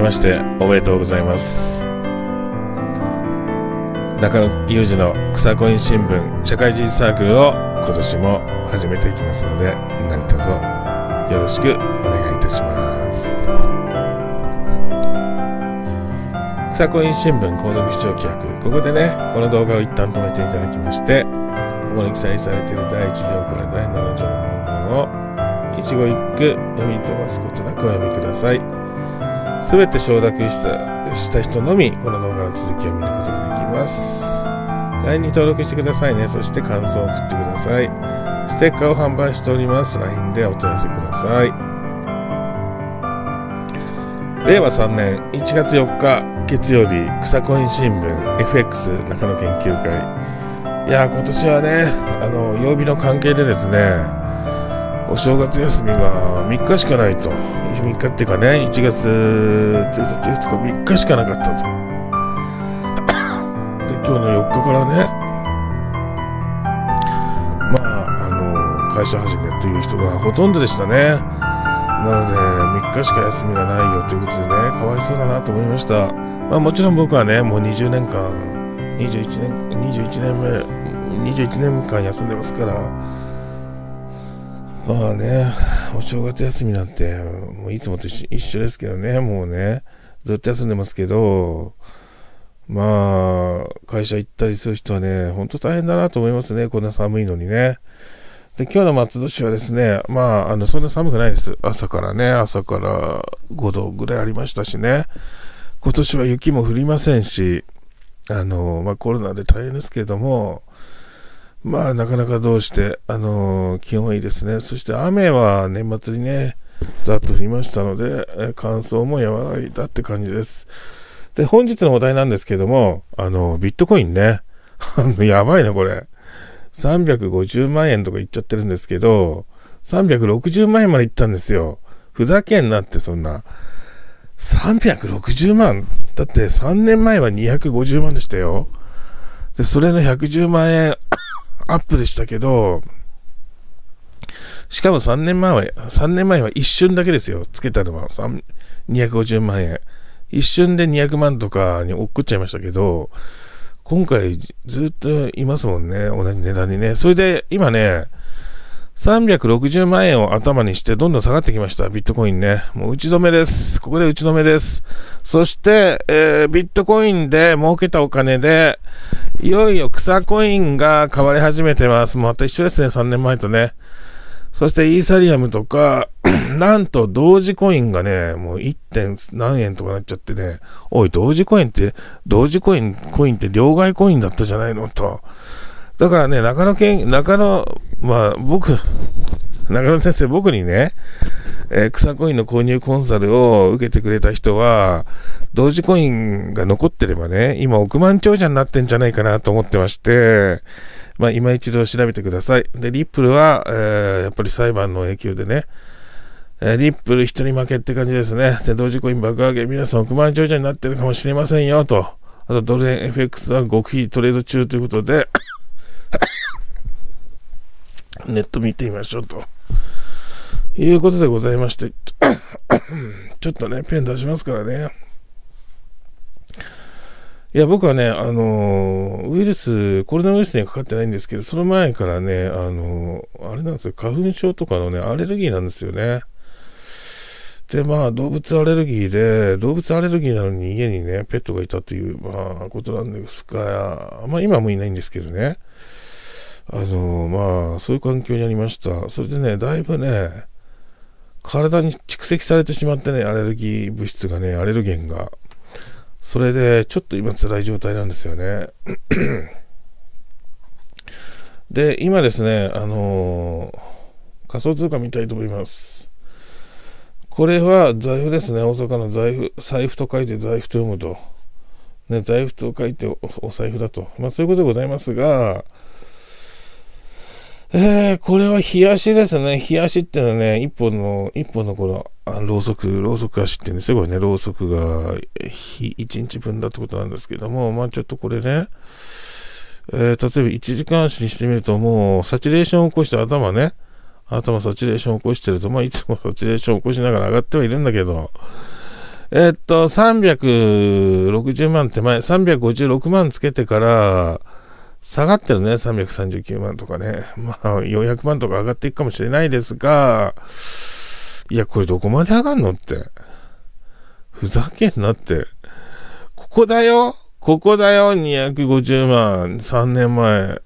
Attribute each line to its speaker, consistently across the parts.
Speaker 1: きましておめでとうございます中野裕二の草コイン新聞社会人サークルを今年も始めていきますので何卒よろしくお願いいたします草コイン新聞購読視聴規約ここでねこの動画を一旦止めていただきましてここに記載されている第1条から第7条の文言を一語一句読み飛ばすことなくお読みください。すべて承諾したした人のみこの動画の続きを見ることができます LINE に登録してくださいねそして感想を送ってくださいステッカーを販売しております LINE でお問い合わせください令和3年1月4日月曜日草コイン新聞 FX 中野研究会いや今年はねあの曜日の関係でですねお正月休みが3日しかないと3日っていうかね1月1日2日3日しかなかったと で今日の4日からねまああの会社始めという人がほとんどでしたねなので3日しか休みがないよということでねかわいそうだなと思いましたまあもちろん僕はねもう20年間21年21年目21年間休んでますからまあね、お正月休みなんて、もういつもと一緒ですけどね、もうね、ずっと休んでますけど、まあ、会社行ったりする人はね、ほんと大変だなと思いますね、こんな寒いのにね。で、今日の松戸市はですね、まあ、あの、そんな寒くないです。朝からね、朝から5度ぐらいありましたしね、今年は雪も降りませんし、あの、まあコロナで大変ですけれども、まあ、なかなかどうして、あのー、気温いいですね。そして雨は年末にね、ざっと降りましたので、乾燥も和らいだって感じです。で、本日のお題なんですけども、あの、ビットコインね。やばいな、これ。350万円とか言っちゃってるんですけど、360万円まで行ったんですよ。ふざけんなって、そんな。360万だって3年前は250万でしたよ。で、それの110万円アップでしたけど、しかも3年前は、3年前は一瞬だけですよ。つけたのは250万円。一瞬で200万とかに落っこっちゃいましたけど、今回ずっといますもんね。同じ値段にね。それで今ね、360万円を頭にしてどんどん下がってきました。ビットコインね。もう打ち止めです。ここで打ち止めです。そして、えー、ビットコインで儲けたお金で、いよいよ草コインが買われ始めてます。また一緒ですね、3年前とね。そしてイーサリアムとか、なんと同時コインがね、もう 1. 点何円とかなっちゃってね、おい、同時コインって、同時コイン、コインって両替コインだったじゃないのと。だからね、中野県、中野、まあ僕、中野先生、僕にね、えー、草コインの購入コンサルを受けてくれた人は、同時コインが残ってればね、今億万長者になってんじゃないかなと思ってまして、まあ今一度調べてください。で、リップルは、えー、やっぱり裁判の影響でね、えー、リップル人に負けって感じですね。で、同時コイン爆上げ、皆さん億万長者になってるかもしれませんよ、と。あと、ドル円 FX は極秘トレード中ということで ネット見てみましょうと。いうことでございまして、ちょっとね、ペン出しますからね。いや、僕はね、あのウイルス、コロナウイルスにかかってないんですけど、その前からね、あのあれなんですよ、花粉症とかのね、アレルギーなんですよね。で、まあ、動物アレルギーで、動物アレルギーなのに家にね、ペットがいたという、まあ、ことなんですが、まあ、今もいないんですけどね。あのまあそういう環境にありましたそれでねだいぶね体に蓄積されてしまってねアレルギー物質がねアレルゲンがそれでちょっと今辛い状態なんですよね で今ですねあの仮想通貨見たいと思いますこれは財布ですね大阪の財布財布と書いて財布と読むとね、財布と書いてお財布だと、まあ、そういうことでございますが、えー、これは冷やしですね。冷やしっていうのはね、一本の、一本のこの、あろうそく、ろうそく足ってるんですごいね、ろうそくが、一日分だってことなんですけども、まあちょっとこれね、えー、例えば1時間足にしてみると、もう、サチュレーションを起こして頭ね、頭サチュレーションを起こしてると、まあいつもサチュレーションを起こしながら上がってはいるんだけど、えー、っと、360万手前、356万つけてから、下がってるね、339万とかね。まあ、400万とか上がっていくかもしれないですが、いや、これどこまで上がんのって。ふざけんなって。ここだよここだよ !250 万。3年前。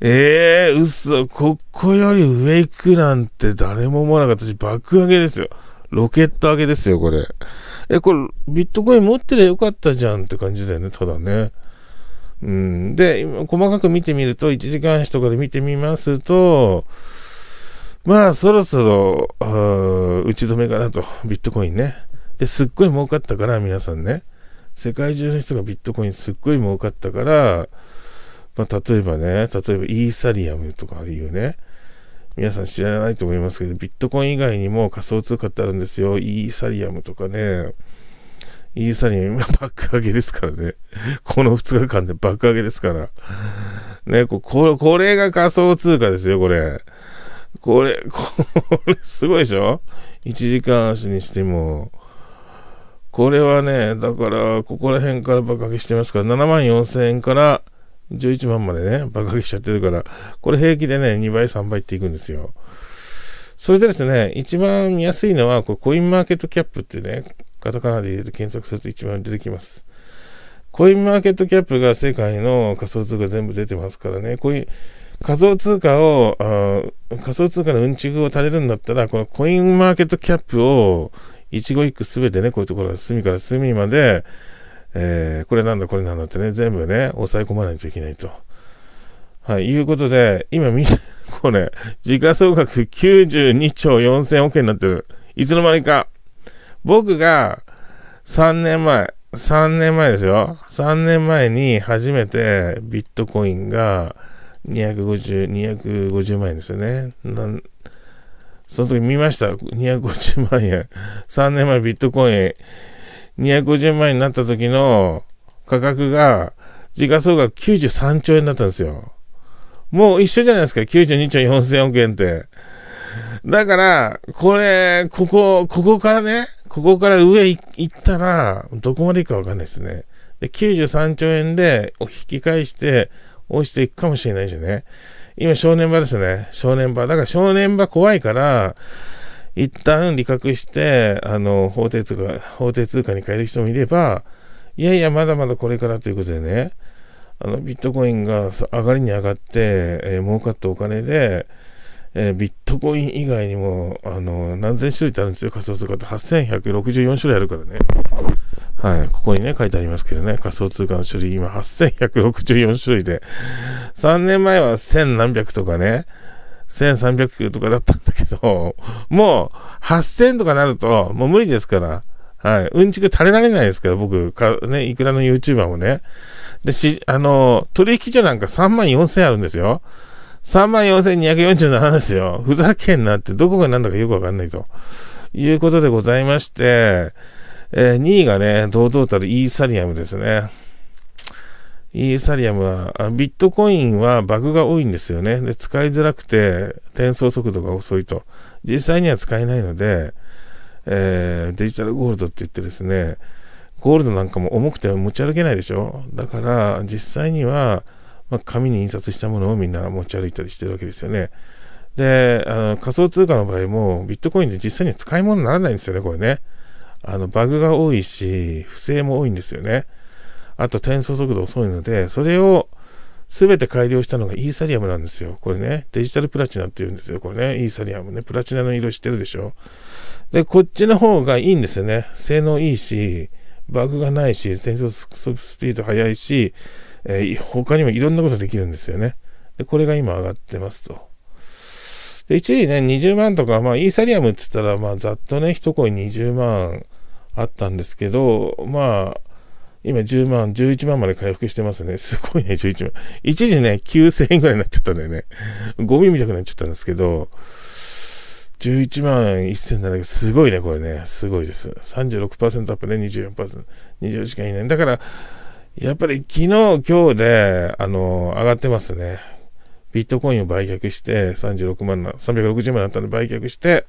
Speaker 1: ええー、嘘。ここより上行くなんて誰も思わなかったし、爆上げですよ。ロケット上げですよ、これ。え、これ、ビットコイン持ってりゃよかったじゃんって感じだよね、ただね。うん、で、細かく見てみると、1時間足とかで見てみますと、まあ、そろそろ、打ち止めかなと、ビットコインね。で、すっごい儲かったから、皆さんね。世界中の人がビットコインすっごい儲かったから、まあ、例えばね、例えばイーサリアムとかいうね、皆さん知らないと思いますけど、ビットコイン以外にも仮想通貨ってあるんですよ。イーサリアムとかね。イーサリ今、爆上げですからね。この2日間で爆上げですから。ね、こここれが仮想通貨ですよ、これ。これ、これ、すごいでしょ ?1 時間足にしても。これはね、だから、ここら辺から爆上げしてますから、7万4000円から11万までね、爆上げしちゃってるから、これ平気でね、2倍、3倍っていくんですよ。それでですね、一番見やすいのは、これコインマーケットキャップってね、カタカナで入れて検索すると一番出てきます。コインマーケットキャップが世界の仮想通貨全部出てますからね、こういう仮想通貨を、あ仮想通貨のうんちくを垂れるんだったら、このコインマーケットキャップを一語一句すべてね、こういうところが隅から隅まで、えー、これなんだこれなんだってね、全部ね、抑え込まないといけないと。はい、いうことで、今みこれ、時価総額92兆4000億円になってる。いつの間にか。僕が3年前、3年前ですよ。3年前に初めてビットコインが250、250万円ですよね。その時見ました。250万円。3年前ビットコイン250万円になった時の価格が時価総額93兆円だったんですよ。もう一緒じゃないですか。92兆4000億円って。だから、これ、ここ、ここからね、ここから上行ったら、どこまで行くかわかんないですね。で、93兆円で引き返して、落ちていくかもしれないしね。今、正念場ですね。正念場。だから正念場怖いから、一旦利確して、あの、法定通貨、法定通貨に変える人もいれば、いやいや、まだまだこれからということでね、あの、ビットコインが上がりに上がって、えー、儲かったお金で、えー、ビットコイン以外にも、あの、何千種類ってあるんですよ、仮想通貨って。8164種類あるからね。はい、ここにね、書いてありますけどね、仮想通貨の種類、今8164種類で、3年前は1000何百とかね、1300とかだったんだけど、もう8000とかなると、もう無理ですから、はい、うんちく垂れられないですから、僕、かね、いくらの YouTuber もね。で、し、あの、取引所なんか3万4000あるんですよ。34,247ですよ。ふざけんなって、どこが何だかよくわかんないと。いうことでございまして、えー、2位がね、堂々たるイーサリアムですね。イーサリアムは、ビットコインはバグが多いんですよね。で、使いづらくて、転送速度が遅いと。実際には使えないので、えー、デジタルゴールドって言ってですね、ゴールドなんかも重くて持ち歩けないでしょだから、実際には、まあ、紙に印刷したものをみんな持ち歩いたりしてるわけですよね。で、あの仮想通貨の場合も、ビットコインで実際に使い物にならないんですよね、これね。あの、バグが多いし、不正も多いんですよね。あと、転送速度遅いので、それを全て改良したのがイーサリアムなんですよ。これね、デジタルプラチナって言うんですよ、これね、イーサリアムね。プラチナの色してるでしょ。で、こっちの方がいいんですよね。性能いいし、バグがないし、転送スピード速いし、えー、他にもいろんなことできるんですよね。で、これが今上がってますと。で、一時ね、20万とか、まあ、イーサリアムって言ったら、まあ、ざっとね、一コイン20万あったんですけど、まあ、今10万、11万まで回復してますね。すごいね、11万。一時ね、9000円ぐらいになっちゃったんだよね。ゴミみたくなっちゃったんですけど、11万1700、すごいね、これね。すごいです。36%アップね、24%。24時間以内。だから、やっぱり昨日、今日で、あの、上がってますね。ビットコインを売却して、36万な、360万だったんで売却して、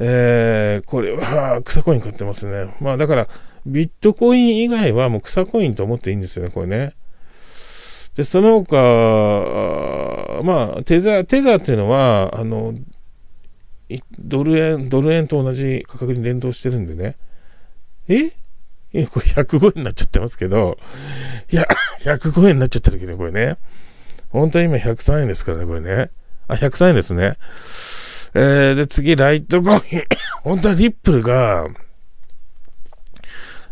Speaker 1: えー、これは草コイン買ってますね。まあだから、ビットコイン以外はもう草コインと思っていいんですよね、これね。で、その他、まあ、テザー、テザーっていうのは、あの、ドル円、ドル円と同じ価格に連動してるんでね。ええ、これ105円になっちゃってますけど、いや、105 円になっちゃってるけどね、これね。本当は今103円ですからね、これね。あ、103円ですね。えー、で、次、ライトコイン。本当はリップルが、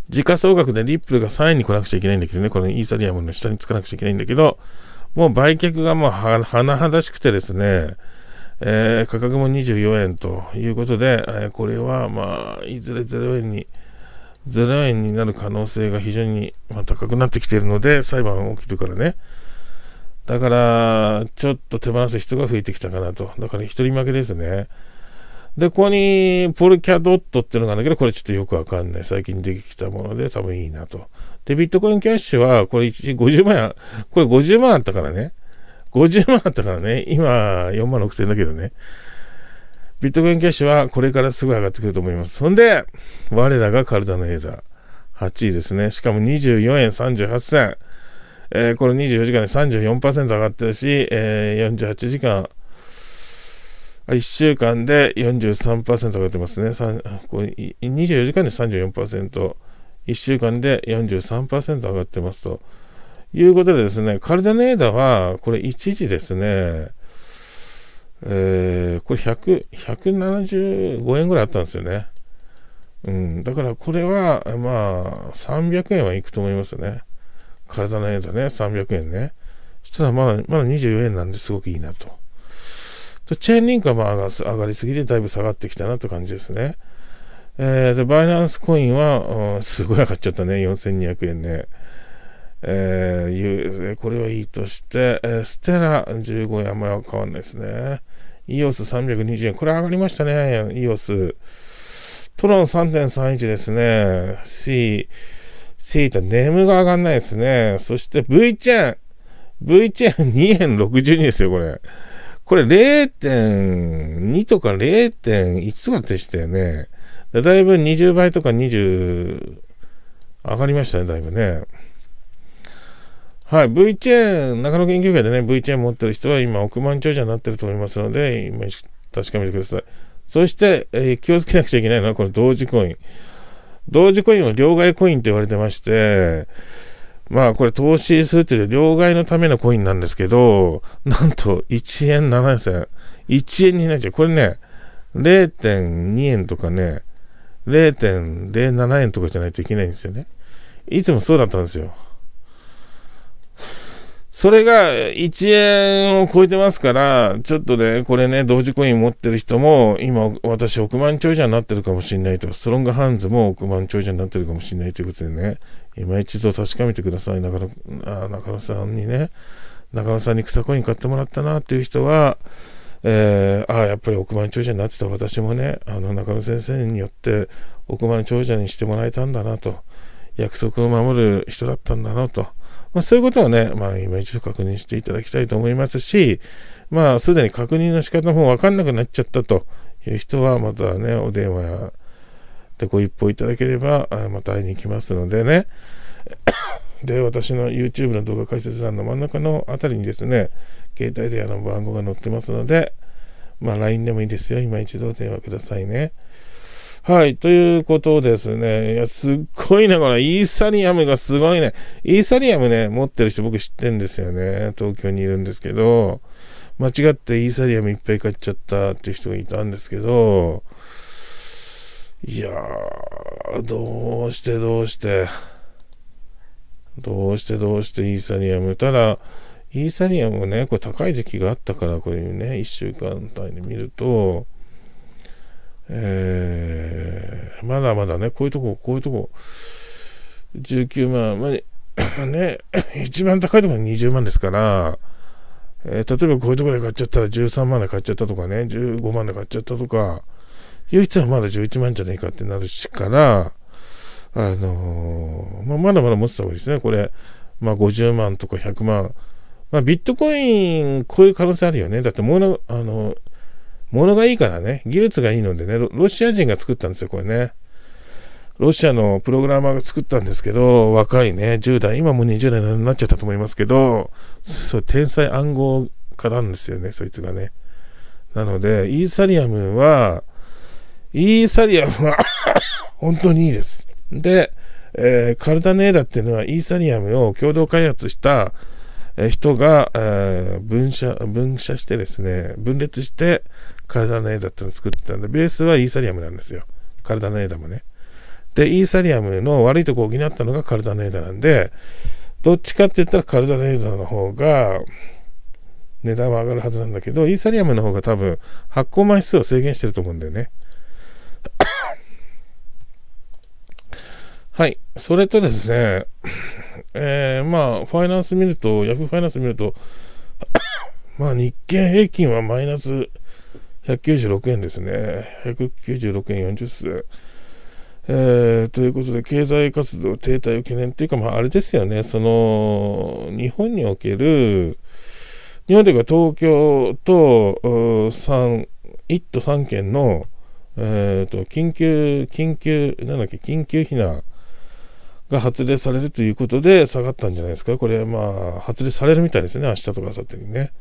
Speaker 1: 時価総額でリップルが3円に来なくちゃいけないんだけどね、このイーサリアムの下につかなくちゃいけないんだけど、もう売却がもう甚だしくてですね、えー、価格も24円ということで、えー、これはまあ、いずれ0円に、0円になる可能性が非常に、ま高くなってきているので、裁判が起きるからね。だから、ちょっと手放す人が増えてきたかなと。だから、一人負けですね。で、ここに、ポルキャドットっていうのがあるんだけど、これちょっとよくわかんない。最近できたもので、多分いいなと。で、ビットコインキャッシュは、これ1時50万や、これ50万あったからね。50万あったからね。今、4万6千円だけどね。ビットコインキャッシュはこれからすぐ上がってくると思います。そんで、我らがカルダのエーダー。8位ですね。しかも24円38銭。えー、これ24時間で34%上がってるし、えー、48時間、1週間で43%上がってますね。こ24時間で34%、1週間で43%上がってますと。いうことでですね、カルダネーダは、これ一時ですね、えー、これ100、175円ぐらいあったんですよね。うん、だからこれは、まあ、300円はいくと思いますよね。体の円だね、300円ね。そしたらまだ、まだ24円なんですごくいいなと。とチェーンリンクはまあ上がりすぎてだいぶ下がってきたなという感じですね。えー、で、バイナンスコインは、うん、すごい上がっちゃったね、4200円ね。えー、これはいいとして、えー、ステラ15円あんまり変わんないですね。EOS320 円。これ上がりましたね、EOS。トロン3.31ですね。C、C とネームが上がんないですね。そして V チェーン。V チェーン2円62ですよ、これ。これ0.2とか0.1とかでしたよね。だいぶ20倍とか20、上がりましたね、だいぶね。はい、V チェーン、中野研究会でね、V チェーン持ってる人は今億万長者になってると思いますので、今確かめてください。そして、えー、気をつけなくちゃいけないのは、この同時コイン。同時コインは両替コインと言われてまして、まあこれ投資するという両替のためのコインなんですけど、なんと1円7ね。1円になっちゃう。これね、0.2円とかね、0.07円とかじゃないといけないんですよね。いつもそうだったんですよ。それが1円を超えてますから、ちょっとね、これね、同時コイン持ってる人も、今、私、億万長者になってるかもしれないと、ストロングハンズも億万長者になってるかもしれないということでね、今一度確かめてください、中野中野さんにね、中野さんに草コイン買ってもらったなっていう人は、えー、ああ、やっぱり億万長者になってた私もね、あの中野先生によって億万長者にしてもらえたんだなと、約束を守る人だったんだなと。まあ、そういうことをね、まあ、今一度確認していただきたいと思いますし、まあ、すでに確認の仕方も分かんなくなっちゃったという人は、またね、お電話でご一報いただければ、また会いに行きますのでね。で、私の YouTube の動画解説欄の真ん中のあたりにですね、携帯電話の番号が載ってますので、まあ、LINE でもいいですよ。今一度お電話くださいね。はい、ということですね。いや、すっごいね、これ、イーサリアムがすごいね。イーサリアムね、持ってる人僕知ってんですよね。東京にいるんですけど、間違ってイーサリアムいっぱい買っちゃったっていう人がいたんですけど、いやー、どうしてどうして、どうしてどうしてイーサリアム。ただ、イーサリアムね、これ高い時期があったから、これね、1週間単位で見ると、えー、まだまだね、こういうとこ、こういうとこ、19万、まあ、ね、一番高いとこ20万ですから、えー、例えばこういうところで買っちゃったら13万で買っちゃったとかね、15万で買っちゃったとか、唯一はまだ11万じゃねえかってなるしから、あのー、まあ、まだまだ持ってた方がいいですね、これ。まあ、50万とか100万。まあ、ビットコイン超える可能性あるよね。だってもうあのー、物がいいからね、技術がいいのでねロ、シア人が作ったんですよ、これね。ロシアのプログラマーが作ったんですけど、若いね、10代、今も20代になっちゃったと思いますけど、そう、天才暗号化なんですよね、そいつがね。なので、イーサリアムは、イーサリアムは 本当にいいです。で、えー、カルダネーダっていうのはイーサリアムを共同開発した人が、えー、分社、分社してですね、分裂して、カルダナダっていうのを作ってたんで、ベースはイーサリアムなんですよ。カルダダもね。で、イーサリアムの悪いとこを補ったのがカルダナエダなんで、どっちかって言ったらカルダナエダの方が、値段は上がるはずなんだけど、イーサリアムの方が多分、発行枚数を制限してると思うんだよね。はい。それとですね、えー、まあ、ファイナンス見ると、ヤフーファイナンス見ると、まあ、日経平均はマイナス196円ですね。196円40銭。えー、ということで、経済活動停滞を懸念っていうか、まあ、あれですよね、その、日本における、日本というか東京と3、1都3県の、えーと、と緊急、緊急、なんだっけ、緊急避難、が発令されるということで下がったんじゃないですか。これ、まあ、発令されるみたいですね。明日とか明後日にね。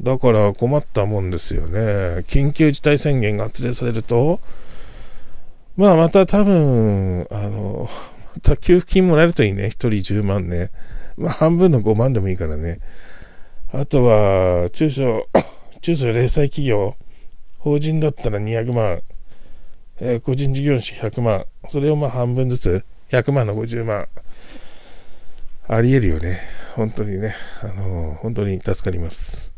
Speaker 1: だから困ったもんですよね。緊急事態宣言が発令されると、まあ、また多分、あの、また給付金もらえるといいね。1人10万ね。まあ、半分の5万でもいいからね。あとは、中小、中小零細企業、法人だったら200万、えー、個人事業主100万、それをまあ半分ずつ、100万の50万、ありえるよね。本当にね、あのー、本当に助かります。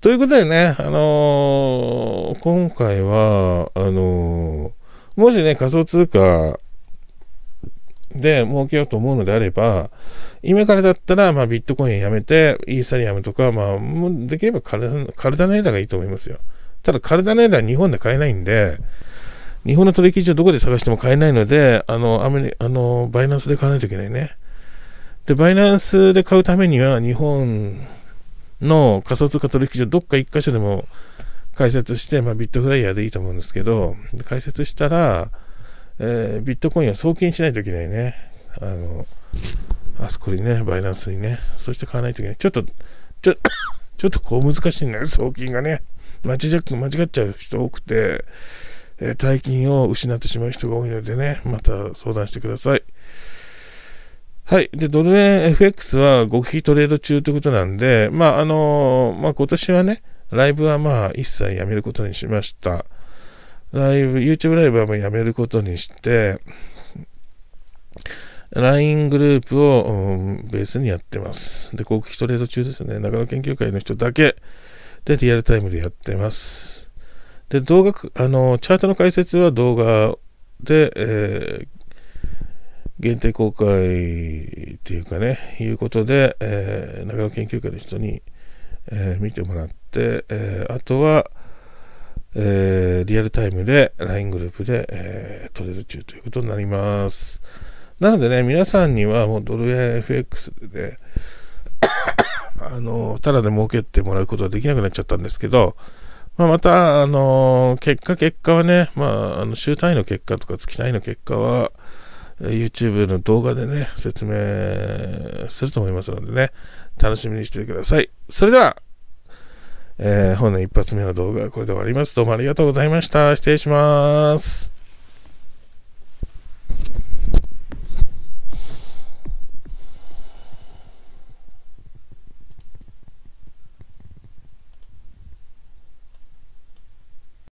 Speaker 1: ということでね、あのー、今回は、あのー、もしね、仮想通貨で儲けようと思うのであれば、今からだったら、まあ、ビットコインやめて、イーサリアムとか、まあ、できればカルダネーダがいいと思いますよ。ただ、カルダネーダは日本で買えないんで、日本の取引所どこで探しても買えないので、あの、アメリあの、バイナンスで買わないといけないね。で、バイナンスで買うためには、日本の仮想通貨取引所、どっか1箇所でも開設して、まあ、ビットフライヤーでいいと思うんですけど、開設したら、えー、ビットコインを送金しないといけないね。あの、あそこにね、バイナンスにね。そして買わないといけない。ちょっと、ちょ、ちょっとこう難しいんだよ、送金がね。間違っちゃう人多くて、えー、大金を失ってしまう人が多いのでね、また相談してください。はい。で、ドル円 FX は極秘トレード中ということなんで、まあ、あのー、まあ、今年はね、ライブはまあ、一切やめることにしました。ライブ、YouTube ライブはもうやめることにして、LINE グループを、うん、ベースにやってます。で、後期トレード中ですね。中野研究会の人だけでリアルタイムでやってます。で、動画、あの、チャートの解説は動画で、えー、限定公開っていうかね、いうことで、えー、長野研究会の人に、えー、見てもらって、えー、あとは、えリアルタイムで LINE グループで、え取れる中ということになります。なのでね、皆さんにはもうドル円 FX で、ね、あの、ただで儲けてもらうことはできなくなっちゃったんですけど、まあ、また、あのー、結果、結果はね、まあ、あの週単位の結果とか月単位の結果は、YouTube の動画でね、説明すると思いますのでね、楽しみにしててください。それでは、えー、本年一発目の動画はこれで終わります。どうもありがとうございました。失礼します。